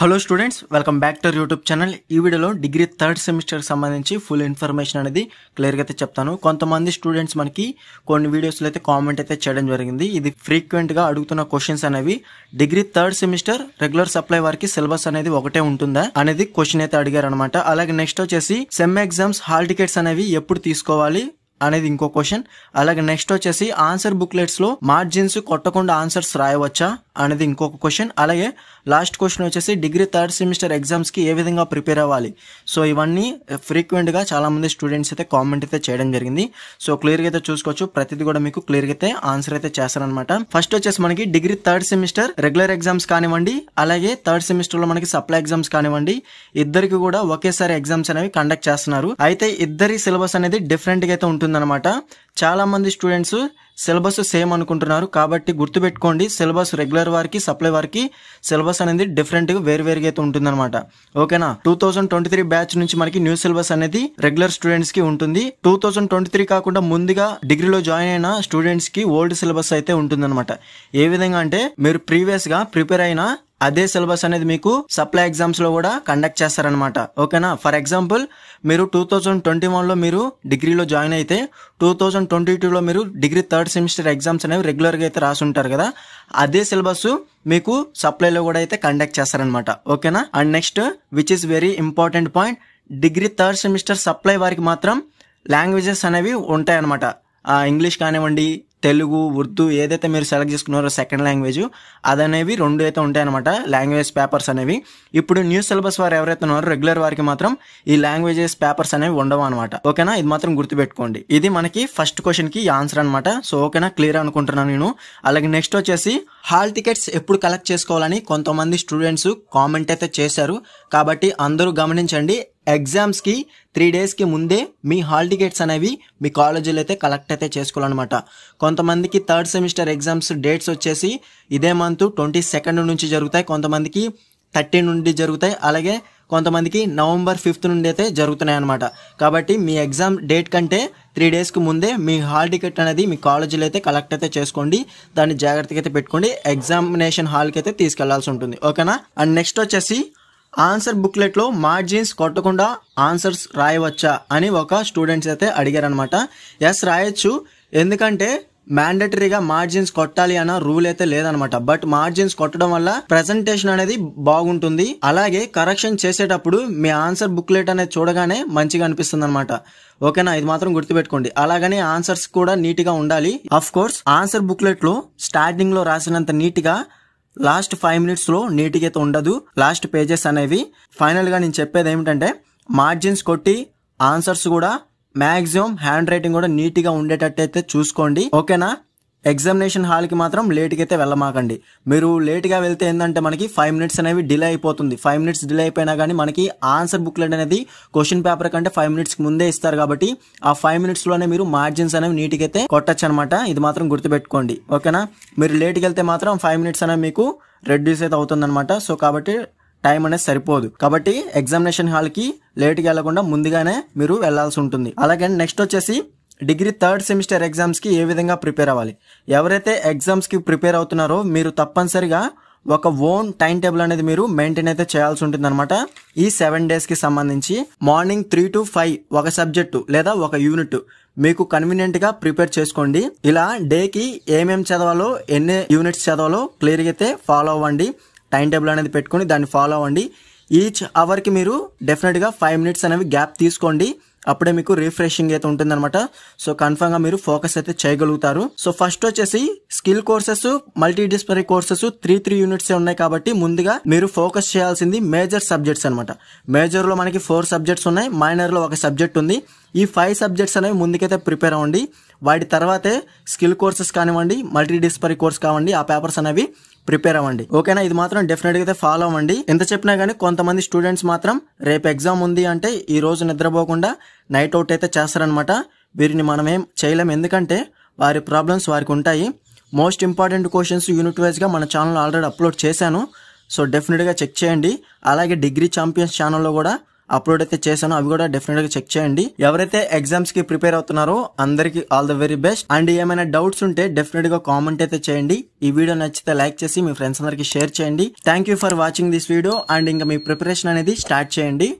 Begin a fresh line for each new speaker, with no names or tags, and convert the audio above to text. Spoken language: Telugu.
hello students welcome back to YouTube channel ఈ వీడియోలో డిగ్రీ థర్డ్ సెమిస్టర్ సంబంధించి ఫుల్ ఇన్ఫర్మేషన్ అనేది క్లియర్గా అయితే చెప్తాను కొంతమంది స్టూడెంట్స్ మనకి కొన్ని వీడియోస్లో అయితే కామెంట్ అయితే చేయడం జరిగింది ఇది ఫ్రీక్వెంట్గా అడుగుతున్న క్వశ్చన్స్ అనేవి degree third semester regular supply వారికి సిలబస్ అనేది ఒకటే ఉంటుందా అనేది క్వశ్చన్ అయితే అడిగారు అనమాట అలాగే నెక్స్ట్ వచ్చేసి సెమ్ ఎగ్జామ్స్ హాల్ టికెట్స్ అనేవి ఎప్పుడు తీసుకోవాలి అనేది ఇంకో క్వశ్చన్ అలాగే నెక్స్ట్ వచ్చేసి ఆన్సర్ బుక్లెట్స్ లో మార్జిన్స్ కొట్టకుండా ఆన్సర్స్ రాయవచ్చా అనేది ఇంకొక క్వశ్చన్ అలాగే లాస్ట్ క్వశ్చన్ వచ్చేసి డిగ్రీ థర్డ్ సెమిస్టర్ ఎగ్జామ్స్ కి ఏ విధంగా ప్రిపేర్ అవ్వాలి సో ఇవన్నీ ఫ్రీక్వెంట్ eh, గా చాలా మంది స్టూడెంట్స్ అయితే కామెంట్ అయితే చేయడం జరిగింది సో క్లియర్ గా అయితే చూసుకోవచ్చు ప్రతిది కూడా మీకు క్లియర్ గా అయితే ఆన్సర్ అయితే చేస్తారనమాట ఫస్ట్ వచ్చేసి మనకి degree third semester regular exams కానివ్వండి అలాగే థర్డ్ సెమిస్టర్ లో మనకి సప్లై ఎగ్జామ్స్ కానివ్వండి ఇద్దరికి కూడా ఒకేసారి ఎగ్జామ్స్ అనేవి కండక్ట్ చేస్తున్నారు అయితే ఇద్దరి సిలబస్ అనేది డిఫరెంట్ గా అయితే ఉంటుంది ఉంటుందన్నమాట చాలామంది స్టూడెంట్స్ సిలబస్ సేమ్ అనుకుంటున్నారు కాబట్టి గుర్తుపెట్టుకోండి సిలబస్ రెగ్యులర్ వారికి సప్లై వారికి సిలబస్ అనేది డిఫరెంట్గా వేరువేరుగా అయితే ఉంటుందన్నమాట ఓకేనా two thousand twenty three batch నుంచి మనకి న్యూ సిలబస్ అనేది రెగ్యులర్ స్టూడెంట్స్కి ఉంటుంది టూ థౌసండ్ ట్వంటీ త్రీ కాకుండా ముందుగా డిగ్రీలో జాయిన్ అయిన స్టూడెంట్స్కి ఓల్డ్ సిలబస్ అయితే ఉంటుందన్నమాట ఏ విధంగా అంటే మీరు ప్రీవియస్గా ప్రిపేర్ అయిన అదే సిలబస్ అనేది మీకు సప్లై ఎగ్జామ్స్ లో కూడా కండక్ట్ చేస్తారనమాట ఓకేనా ఫర్ ఎగ్జాంపుల్ మీరు టూ థౌజండ్ ట్వంటీ వన్లో మీరు డిగ్రీలో జాయిన్ అయితే టూ థౌజండ్ ట్వంటీ టూలో మీరు డిగ్రీ థర్డ్ సెమిస్టర్ ఎగ్జామ్స్ అనేవి రెగ్యులర్గా అయితే రాసి ఉంటారు కదా అదే సిలబస్ మీకు సప్లైలో కూడా అయితే కండక్ట్ చేస్తారనమాట ఓకేనా and next which is very important point degree third semester supply వారికి మాత్రం లాంగ్వేజెస్ అనేవి ఉంటాయన్నమాట ఇంగ్లీష్ కానివ్వండి తెలుగు ఉర్దూ ఏదైతే మీరు సెలెక్ట్ చేసుకున్నారో సెకండ్ లాంగ్వేజ్ అదనేవి రెండు అయితే ఉంటాయన్నమాట లాంగ్వేజ్ పేపర్స్ అనేవి ఇప్పుడు న్యూ సిలబస్ వారు ఎవరైతే ఉన్నారో రెగ్యులర్ వారికి మాత్రం ఈ లాంగ్వేజెస్ పేపర్స్ అనేవి ఉండవు అనమాట ఓకేనా ఇది మాత్రం గుర్తుపెట్టుకోండి ఇది మనకి ఫస్ట్ క్వశ్చన్కి ఆన్సర్ అనమాట సో ఓకేనా క్లియర్ అనుకుంటున్నాను నేను అలాగే నెక్స్ట్ వచ్చేసి హాల్ టికెట్స్ ఎప్పుడు కలెక్ట్ చేసుకోవాలని కొంతమంది స్టూడెంట్స్ కామెంట్ అయితే చేశారు కాబట్టి అందరూ గమనించండి ఎగ్జామ్స్కి త్రీ డేస్కి ముందే మీ హాల్ టికెట్స్ అనేవి మీ కాలేజీలో అయితే కలెక్ట్ అయితే చేసుకోవాలన్నమాట కొంతమందికి థర్డ్ సెమిస్టర్ ఎగ్జామ్స్ డేట్స్ వచ్చేసి ఇదే మంత్ ట్వంటీ సెకండ్ నుంచి జరుగుతాయి కొంతమందికి థర్టీ నుండి జరుగుతాయి అలాగే కొంతమందికి నవంబర్ ఫిఫ్త్ నుండి అయితే జరుగుతున్నాయి అనమాట కాబట్టి మీ ఎగ్జామ్ డేట్ కంటే త్రీ డేస్కి ముందే మీ హాల్ టికెట్ అనేది మీ కాలేజీలో అయితే కలెక్ట్ అయితే చేసుకోండి దాన్ని జాగ్రత్తగా అయితే పెట్టుకోండి ఎగ్జామినేషన్ హాల్కి అయితే తీసుకెళ్లాల్సి ఉంటుంది ఓకేనా అండ్ నెక్స్ట్ వచ్చేసి ఆన్సర్ బుక్లెట్లో మార్జిన్స్ కొట్టకుండా ఆన్సర్స్ రాయవచ్చా అని ఒక స్టూడెంట్స్ అయితే అడిగారనమాట ఎస్ రాయొచ్చు ఎందుకంటే మ్యాండటరీగా మార్జిన్స్ కొట్టాలి అన్న రూల్ అయితే లేదనమాట బట్ మార్జిన్స్ కొట్టడం వల్ల ప్రజెంటేషన్ అనేది బాగుంటుంది అలాగే కరెక్షన్ చేసేటప్పుడు మీ ఆన్సర్ బుక్లెట్ అనేది చూడగానే మంచిగా అనిపిస్తుంది అనమాట ఓకేనా ఇది మాత్రం గుర్తుపెట్టుకోండి అలాగనే ఆన్సర్స్ కూడా నీట్గా ఉండాలి అఫ్ కోర్స్ ఆన్సర్ బుక్లెట్లో స్టార్టింగ్లో రాసినంత నీట్గా లాస్ట్ ఫైవ్ మినిట్స్లో నీట్గా ఉండదు లాస్ట్ పేజెస్ అనేవి ఫైనల్గా నేను చెప్పేది ఏమిటంటే మార్జిన్స్ కొట్టి ఆన్సర్స్ కూడా మ్యాక్సిమం హ్యాండ్ రైటింగ్ కూడా నీట్గా అయితే చూసుకోండి ఓకేనా ఎగ్జామినేషన్ హాల్కి మాత్రం లేట్కి అయితే వెళ్ళమాకండి మీరు లేట్గా వెళ్తే ఏంటంటే మనకి ఫైవ్ మినిట్స్ అనేవి డిలే అయిపోతుంది ఫైవ్ మినిట్స్ డిలే అయిపోయినా కానీ మనకి ఆన్సర్ బుక్లెట్ అనేది క్వశ్చన్ పేపర్ కంటే ఫైవ్ మినిట్స్కి ముందే ఇస్తారు కాబట్టి ఆ ఫైవ్ మినిట్స్లోనే మీరు మార్జిన్స్ అనేవి నీట్గా అయితే కొట్టచ్చు అనమాట ఇది మాత్రం గుర్తుపెట్టుకోండి ఓకేనా మీరు లేట్కి వెళ్తే మాత్రం ఫైవ్ మినిట్స్ అనేవి మీకు రెడ్యూస్ అయితే అవుతుందన్నమాట సో కాబట్టి టైం అనేది సరిపోదు కాబట్టి ఎగ్జామినేషన్ హాల్కి లేట్గా వెళ్లకుండా ముందుగానే మీరు వెళ్లాల్సి ఉంటుంది అలాగే నెక్స్ట్ వచ్చేసి డిగ్రీ థర్డ్ సెమిస్టర్ ఎగ్జామ్స్కి ఏ విధంగా ప్రిపేర్ అవ్వాలి ఎవరైతే ఎగ్జామ్స్కి ప్రిపేర్ అవుతున్నారో మీరు తప్పనిసరిగా ఒక ఓన్ టైం టేబుల్ అనేది మీరు మెయింటైన్ అయితే చేయాల్సి ఉంటుంది అనమాట ఈ సెవెన్ డేస్కి సంబంధించి మార్నింగ్ త్రీ టు ఫైవ్ ఒక సబ్జెక్టు లేదా ఒక యూనిట్ మీకు కన్వీనియంట్గా ప్రిపేర్ చేసుకోండి ఇలా డేకి ఏమేమి చదవాలో ఎన్ని యూనిట్స్ చదవాలో క్లియర్గా అయితే ఫాలో అవ్వండి టైం టేబుల్ అనేది పెట్టుకొని దాన్ని ఫాలో అవ్వండి ఈచ్ అవర్కి మీరు డెఫినెట్గా ఫైవ్ మినిట్స్ అనేవి గ్యాప్ తీసుకోండి అప్పుడే మీకు రిఫ్రెషింగ్ అయితే ఉంటుందన్నమాట సో కన్ఫర్మ్గా మీరు ఫోకస్ అయితే చేయగలుగుతారు సో ఫస్ట్ వచ్చేసి skill courses multi disciplinary courses three three units ఉన్నాయి కాబట్టి ముందుగా మీరు ఫోకస్ చేయాల్సింది మేజర్ సబ్జెక్ట్స్ అనమాట మేజర్లో మనకి ఫోర్ సబ్జెక్ట్స్ ఉన్నాయి మైనర్లో ఒక సబ్జెక్ట్ ఉంది ఈ ఫైవ్ సబ్జెక్ట్స్ అనేవి ముందుకైతే ప్రిపేర్ అవ్వండి వాటి తర్వాతే స్కిల్ కోర్సెస్ కానివ్వండి మల్టీ డిస్పరీ కోర్స్ కావండి ఆ పేపర్స్ అనేవి ప్రిపేర్ అవ్వండి ఓకేనా ఇది మాత్రం డెఫినెట్ గా ఫాలో అవ్వండి ఎంత చెప్పినా కానీ కొంతమంది స్టూడెంట్స్ మాత్రం రేపు ఎగ్జామ్ ఉంది అంటే ఈ రోజు నిద్రపోకుండా నైట్ అవుట్ అయితే చేస్తారనమాట వీరిని మనం ఏం చేయలేం ఎందుకంటే వారి ప్రాబ్లమ్స్ వారికి ఉంటాయి మోస్ట్ ఇంపార్టెంట్ క్వశ్చన్స్ యూనిట్ వైజ్గా మన ఛానల్ ఆల్రెడీ అప్లోడ్ చేశాను సో డెఫినెట్గా చెక్ చేయండి అలాగే డిగ్రీ ఛాంపియన్స్ ఛానల్లో కూడా అప్లోడ్ అయితే చేశాను అవి కూడా డెఫినెట్ గా చెక్ చేయండి ఎవరైతే ఎగ్జామ్స్ కి ప్రిపేర్ అవుతున్నారో అందరికి all the very best and ఏమైనా డౌట్స్ ఉంటే డెఫినెట్ గా కామెంట్ అయితే చేయండి ఈ వీడియో నచ్చితే లైక్ చేసి మీ ఫ్రెండ్స్ అందరికి షేర్ చేయండి thank you for watching this video and ఇంకా మీ ప్రిపరేషన్ అనేది స్టార్ట్ చేయండి